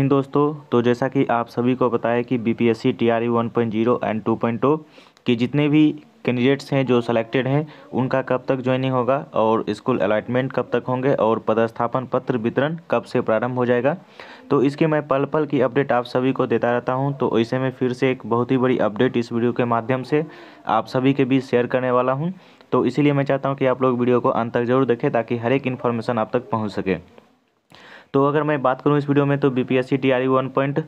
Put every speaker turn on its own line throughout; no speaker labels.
इन दोस्तों तो जैसा कि आप सभी को बताया कि B P S C T R E one point zero and two point two के जितने भी कैंडिडेट्स हैं जो सिलेक्टेड हैं उनका कब तक ज्वाइनिंग होगा और स्कूल अलाइटमेंट कब तक होंगे और पदस्थापन पत्र वितरण कब से प्रारंभ हो जाएगा तो इसके मैं पल पल की अपडेट आप सभी को देता रहता हूं तो ऐसे में फिर से एक बहुत ही बड़ी अपडेट इस वीडियो के माध्यम से आप सभी के बीच शेयर करने वाला हूँ तो इसीलिए मैं चाहता हूँ कि आप लोग वीडियो को अंत तक जरूर देखें ताकि हर एक इन्फॉर्मेशन आप तक पहुँच सके तो अगर मैं बात करूँ इस वीडियो में तो B P S C T R E one point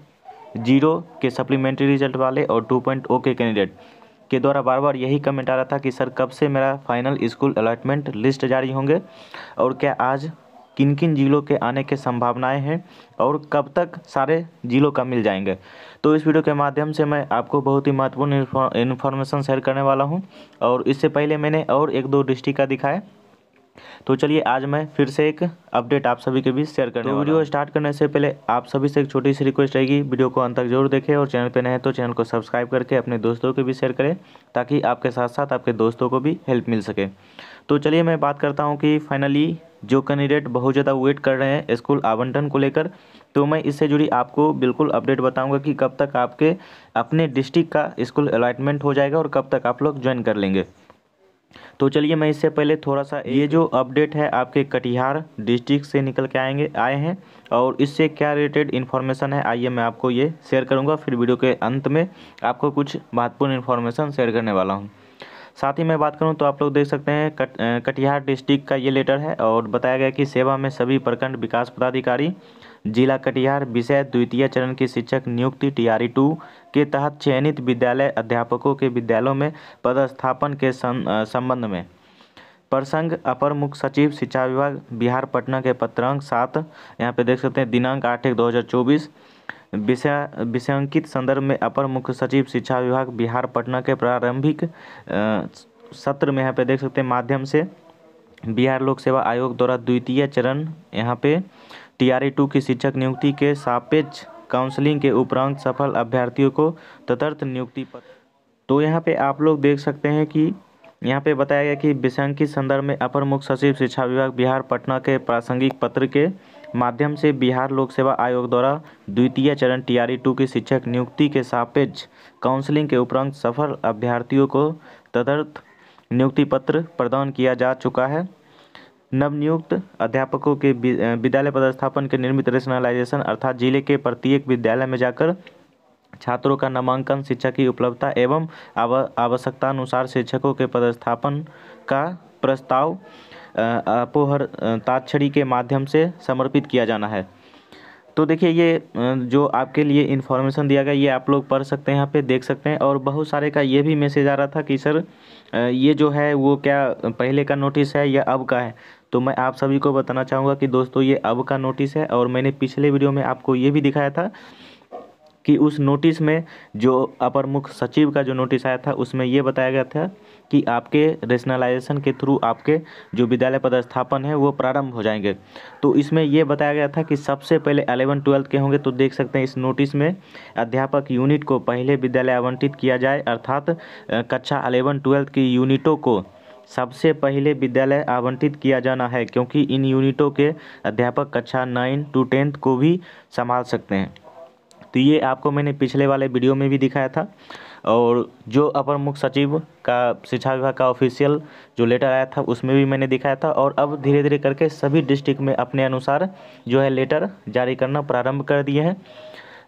zero के सप्लीमेंट्री रिजल्ट वाले और टू पॉइंट ओ के कैंडिडेट के द्वारा बार बार यही कमेंट आ रहा था कि सर कब से मेरा फाइनल स्कूल अलॉटमेंट लिस्ट जारी होंगे और क्या आज किन किन जिलों के आने के संभावनाएं हैं और कब तक सारे जिलों का मिल जाएंगे तो इस वीडियो के माध्यम से मैं आपको बहुत ही महत्वपूर्ण इन्फॉर्मेशन शेयर करने वाला हूं और इससे पहले मैंने और एक दो डिस्ट्रिक्ट का दिखाया तो चलिए आज मैं फिर से एक अपडेट आप सभी के बीच शेयर कर तो वीडियो स्टार्ट करने से पहले आप सभी से एक छोटी सी रिक्वेस्ट रहेगी वीडियो को अंत तक जरूर देखें और चैनल पर नए तो चैनल को सब्सक्राइब करके अपने दोस्तों के भी शेयर करें ताकि आपके साथ साथ आपके दोस्तों को भी हेल्प मिल सके तो चलिए मैं बात करता हूँ कि फाइनली जो कैंडिडेट बहुत ज़्यादा वेट कर रहे हैं स्कूल आवंटन को लेकर तो मैं इससे जुड़ी आपको बिल्कुल अपडेट बताऊंगा कि कब तक आपके अपने डिस्ट्रिक्ट का स्कूल अलाइटमेंट हो जाएगा और कब तक आप लोग ज्वाइन कर लेंगे तो चलिए मैं इससे पहले थोड़ा सा ये जो अपडेट है आपके कटिहार डिस्ट्रिक्ट से निकल के आएंगे आए हैं और इससे क्या रिलेटेड इन्फॉर्मेशन है आइए मैं आपको ये शेयर करूँगा फिर वीडियो के अंत में आपको कुछ महत्वपूर्ण इन्फॉर्मेशन शेयर करने वाला हूँ साथ ही मैं बात करूं तो आप लोग देख सकते हैं कट, कटिहार डिस्ट्रिक्ट का ये लेटर है और बताया गया कि सेवा में सभी प्रखंड विकास पदाधिकारी जिला कटिहार विषय द्वितीय चरण की शिक्षक नियुक्ति टीआरई टू के तहत चयनित विद्यालय अध्यापकों के विद्यालयों में पदस्थापन के संबंध में प्रसंग अपर मुख्य सचिव शिक्षा विभाग बिहार पटना के पत्रांक सात यहाँ पे देख सकते हैं दिनांक आठ एक दो हज़ार चौबीस विषय विषयांकित संदर्भ में अपर मुख्य सचिव शिक्षा विभाग बिहार पटना के प्रारंभिक सत्र में यहाँ पे देख सकते हैं माध्यम से बिहार लोक सेवा आयोग द्वारा द्वितीय चरण यहाँ पे टीआरई टू की शिक्षक नियुक्ति के सापेक्ष काउंसलिंग के उपरांत सफल अभ्यर्थियों को तदर्थ नियुक्ति पत्र तो यहाँ पे आप लोग देख सकते हैं कि यहाँ पे बताया गया कि विषयांकित संदर्भ में अपर मुख्य सचिव शिक्षा विभाग बिहार पटना के प्रासंगिक पत्र के माध्यम से बिहार लोक सेवा आयोग द्वारा द्वितीय चरण टीआरई टू की शिक्षक नियुक्ति के सापेक्ष काउंसलिंग के उपरांत सफल अभ्यर्थियों को तदर्थ नियुक्ति पत्र प्रदान किया जा चुका है नवनियुक्त अध्यापकों के विद्यालय पदस्थापन के निर्मित रेशनलाइजेशन अर्थात जिले के प्रत्येक विद्यालय में जाकर छात्रों का नामांकन शिक्षा की उपलब्धता एवं आव, आवश्यकतानुसार शिक्षकों के पदस्थापन का प्रस्ताव अपोहर ताक्षरी के माध्यम से समर्पित किया जाना है तो देखिए ये जो आपके लिए इन्फॉर्मेशन दिया गया ये आप लोग पढ़ सकते हैं यहाँ पे देख सकते हैं और बहुत सारे का ये भी मैसेज आ रहा था कि सर ये जो है वो क्या पहले का नोटिस है या अब का है तो मैं आप सभी को बताना चाहूँगा कि दोस्तों ये अब का नोटिस है और मैंने पिछले वीडियो में आपको ये भी दिखाया था कि उस नोटिस में जो अपर मुख्य सचिव का जो नोटिस आया था उसमें ये बताया गया था कि आपके रेशनलाइजेशन के थ्रू आपके जो विद्यालय पदस्थापन है वो प्रारंभ हो जाएंगे तो इसमें यह बताया गया था कि सबसे पहले अलेवन ट्वेल्थ के होंगे तो देख सकते हैं इस नोटिस में अध्यापक यूनिट को पहले विद्यालय आवंटित किया जाए अर्थात कक्षा अलेवन ट्वेल्थ की यूनिटों को सबसे पहले विद्यालय आवंटित किया जाना है क्योंकि इन यूनिटों के अध्यापक कक्षा नाइन टू टेंथ को भी संभाल सकते हैं तो ये आपको मैंने पिछले वाले वीडियो में भी दिखाया था और जो अपर मुख्य सचिव का शिक्षा विभाग का ऑफिसियल जो लेटर आया था उसमें भी मैंने दिखाया था और अब धीरे धीरे करके सभी डिस्ट्रिक्ट में अपने अनुसार जो है लेटर जारी करना प्रारंभ कर दिए हैं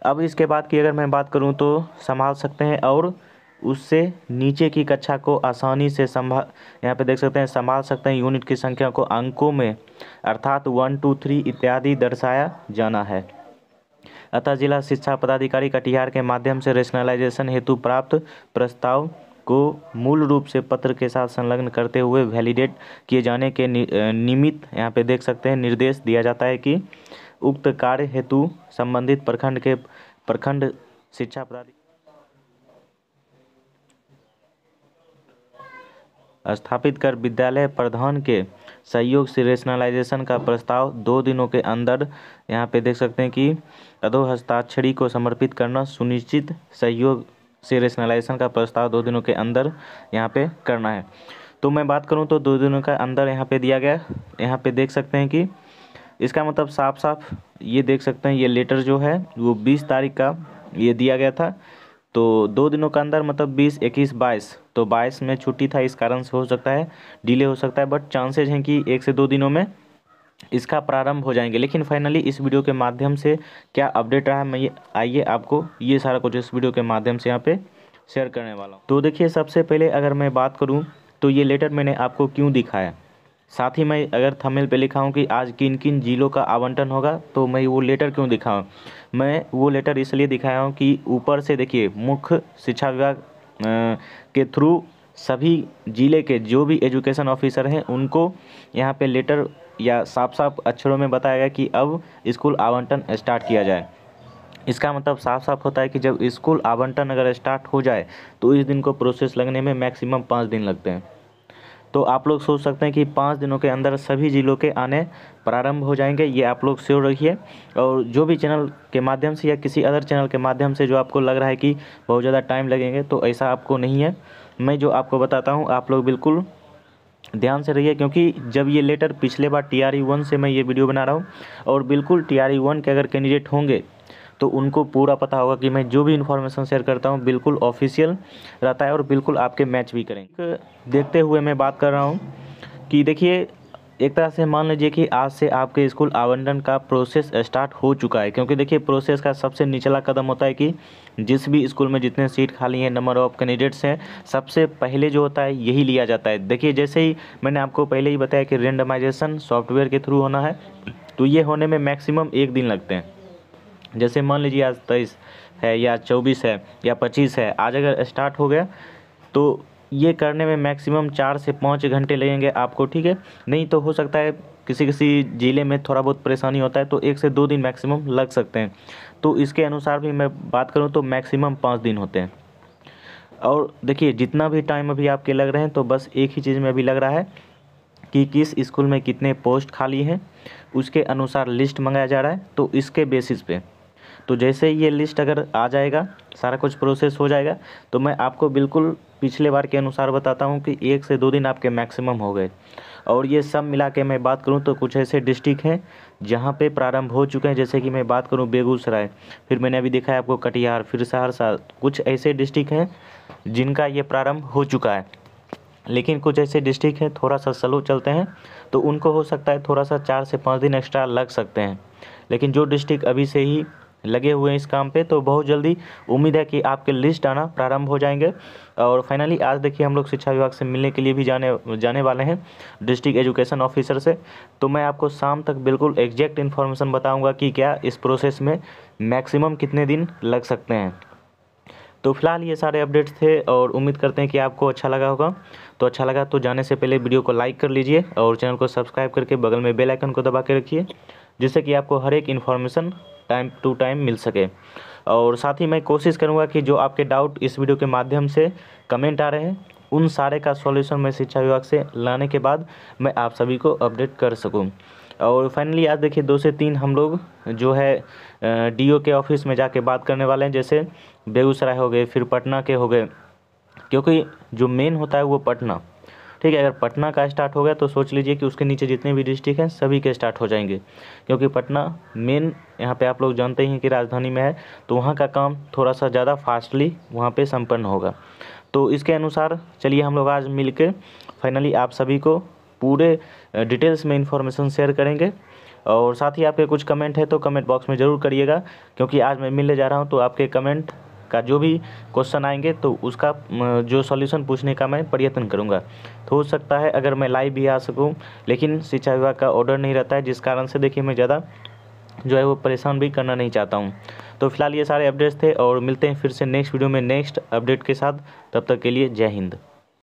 अब इसके बाद की अगर मैं बात करूँ तो संभाल सकते हैं और उससे नीचे की कक्षा को आसानी से संभाल यहाँ पे देख सकते हैं संभाल सकते हैं यूनिट की संख्या को अंकों में अर्थात वन टू थ्री इत्यादि दर्शाया जाना है अतः जिला शिक्षा पदाधिकारी कटिहार के माध्यम से रेशनलाइजेशन हेतु प्राप्त प्रस्ताव को मूल रूप से पत्र के साथ संलग्न करते हुए वैलिडेट किए जाने के निमित्त यहाँ पे देख सकते हैं निर्देश दिया जाता है कि उक्त कार्य हेतु संबंधित प्रखंड के प्रखंड शिक्षा पदाधिकारी स्थापित कर विद्यालय प्रधान के सहयोग से रेशनलाइजेशन का प्रस्ताव दो दिनों के अंदर यहाँ पे देख सकते हैं कि हस्ताक्षरी को समर्पित करना सुनिश्चित सहयोग से रेशनलाइजेशन का प्रस्ताव दो दिनों के अंदर यहाँ पे करना है तो मैं बात करूँ तो दो दिनों का अंदर यहाँ पे दिया गया यहाँ पे देख सकते हैं कि इसका मतलब साफ साफ ये देख सकते हैं ये लेटर जो है वो बीस तारीख का ये दिया गया था तो दो दिनों का अंदर मतलब बीस इक्कीस बाईस तो बाईस में छुट्टी था इस कारण से हो सकता है डिले हो सकता है बट चांसेज हैं कि एक से दो दिनों में इसका प्रारंभ हो जाएंगे लेकिन फाइनली इस वीडियो के माध्यम से क्या अपडेट रहा है मैं आइए आपको ये सारा कुछ इस वीडियो के माध्यम से यहाँ पे शेयर करने वाला हूँ तो देखिए सबसे पहले अगर मैं बात करूँ तो ये लेटर मैंने आपको क्यों दिखाया साथ ही मैं अगर थंबनेल पे लिखा हूँ कि आज किन किन जिलों का आवंटन होगा तो मैं वो लेटर क्यों दिखाऊँ मैं वो लेटर इसलिए दिखाया हूँ कि ऊपर से देखिए मुख्य शिक्षा विभाग के थ्रू सभी ज़िले के जो भी एजुकेशन ऑफिसर हैं उनको यहाँ पे लेटर या साफ साफ अक्षरों में बताया गया कि अब स्कूल आवंटन स्टार्ट किया जाए इसका मतलब साफ साफ होता है कि जब स्कूल आवंटन अगर स्टार्ट हो जाए तो इस दिन को प्रोसेस लगने में मैक्सिमम पाँच दिन लगते हैं तो आप लोग सोच सकते हैं कि पाँच दिनों के अंदर सभी ज़िलों के आने प्रारंभ हो जाएंगे ये आप लोग श्योर रखिए और जो भी चैनल के माध्यम से या किसी अदर चैनल के माध्यम से जो आपको लग रहा है कि बहुत ज़्यादा टाइम लगेंगे तो ऐसा आपको नहीं है मैं जो आपको बताता हूँ आप लोग बिल्कुल ध्यान से रहिए क्योंकि जब ये लेटर पिछले बार टी आर ई वन से मैं ये वीडियो बना रहा हूँ और बिल्कुल टी आर ई वन के अगर कैंडिडेट होंगे तो उनको पूरा पता होगा कि मैं जो भी इन्फॉर्मेशन शेयर करता हूँ बिल्कुल ऑफिशियल रहता है और बिल्कुल आपके मैच भी करें देखते हुए मैं बात कर रहा हूँ कि देखिए एक तरह से मान लीजिए कि आज से आपके स्कूल आवंटन का प्रोसेस स्टार्ट हो चुका है क्योंकि देखिए प्रोसेस का सबसे निचला कदम होता है कि जिस भी स्कूल में जितने सीट खाली हैं नंबर ऑफ कैंडिडेट्स हैं सबसे पहले जो होता है यही लिया जाता है देखिए जैसे ही मैंने आपको पहले ही बताया कि रेंडमाइजेशन सॉफ्टवेयर के थ्रू होना है तो ये होने में मैक्सिमम एक दिन लगते हैं जैसे मान लीजिए आज तेईस है या चौबीस है या पच्चीस है आज अगर स्टार्ट हो गया तो ये करने में मैक्सिमम चार से पाँच घंटे लगेंगे आपको ठीक है नहीं तो हो सकता है किसी किसी ज़िले में थोड़ा बहुत परेशानी होता है तो एक से दो दिन मैक्सिमम लग सकते हैं तो इसके अनुसार भी मैं बात करूँ तो मैक्सिमम पाँच दिन होते हैं और देखिए जितना भी टाइम अभी आपके लग रहे हैं तो बस एक ही चीज़ में अभी लग रहा है कि किस स्कूल में कितने पोस्ट खाली हैं उसके अनुसार लिस्ट मंगाया जा रहा है तो इसके बेसिस पर तो जैसे ही ये लिस्ट अगर आ जाएगा सारा कुछ प्रोसेस हो जाएगा तो मैं आपको बिल्कुल पिछले बार के अनुसार बताता हूँ कि एक से दो दिन आपके मैक्सिमम हो गए और ये सब मिला के मैं बात करूँ तो कुछ ऐसे डिस्ट्रिक्ट हैं जहाँ पे प्रारंभ हो चुके हैं जैसे कि मैं बात करूँ बेगूसराय फिर मैंने अभी देखा है आपको कटिहार फिर सहरसा कुछ ऐसे डिस्ट्रिक्ट हैं जिनका ये प्रारंभ हो चुका है लेकिन कुछ ऐसे डिस्ट्रिक्ट हैं थोड़ा सा स्लो चलते हैं तो उनको हो सकता है थोड़ा सा चार से पाँच दिन एक्स्ट्रा लग सकते हैं लेकिन जो डिस्ट्रिक्ट अभी से ही लगे हुए हैं इस काम पे तो बहुत जल्दी उम्मीद है कि आपके लिस्ट आना प्रारंभ हो जाएंगे और फाइनली आज देखिए हम लोग शिक्षा विभाग से मिलने के लिए भी जाने जाने वाले हैं डिस्ट्रिक्ट एजुकेशन ऑफिसर से तो मैं आपको शाम तक बिल्कुल एग्जैक्ट इन्फॉर्मेशन बताऊँगा कि क्या इस प्रोसेस में मैक्सिमम कितने दिन लग सकते हैं तो फिलहाल ये सारे अपडेट्स थे और उम्मीद करते हैं कि आपको अच्छा लगा होगा तो अच्छा लगा तो जाने से पहले वीडियो को लाइक कर लीजिए और चैनल को सब्सक्राइब करके बगल में बेल आइकन को दबा के रखिए जिससे कि आपको हर एक इन्फॉर्मेशन टाइम टू टाइम मिल सके और साथ ही मैं कोशिश करूँगा कि जो आपके डाउट इस वीडियो के माध्यम से कमेंट आ रहे हैं उन सारे का सॉल्यूशन मैं शिक्षा विभाग से लाने के बाद मैं आप सभी को अपडेट कर सकूं और फाइनली आज देखिए दो से तीन हम लोग जो है डीओ के ऑफिस में जाके बात करने वाले हैं जैसे बेगूसराय हो गए फिर पटना के हो गए क्योंकि जो मेन होता है वो पटना ठीक है अगर पटना का स्टार्ट हो गया तो सोच लीजिए कि उसके नीचे जितने भी डिस्ट्रिक्ट हैं सभी के स्टार्ट हो जाएंगे क्योंकि पटना मेन यहाँ पे आप लोग जानते ही हैं कि राजधानी में है तो वहाँ का काम थोड़ा सा ज़्यादा फास्टली वहाँ पर संपन्न होगा तो इसके अनुसार चलिए हम लोग आज मिल फाइनली आप सभी को पूरे डिटेल्स में इन्फॉर्मेशन शेयर करेंगे और साथ ही आपके कुछ कमेंट है तो कमेंट बॉक्स में ज़रूर करिएगा क्योंकि आज मैं मिलने जा रहा हूँ तो आपके कमेंट का जो भी क्वेश्चन आएंगे तो उसका जो सॉल्यूशन पूछने का मैं प्रयत्न करूँगा तो हो सकता है अगर मैं लाइव भी आ सकूँ लेकिन शिक्षा विभाग का ऑर्डर नहीं रहता है जिस कारण से देखिए मैं ज़्यादा जो है वो परेशान भी करना नहीं चाहता हूँ तो फिलहाल ये सारे अपडेट्स थे और मिलते हैं फिर से नेक्स्ट वीडियो में नेक्स्ट अपडेट के साथ तब तक के लिए जय हिंद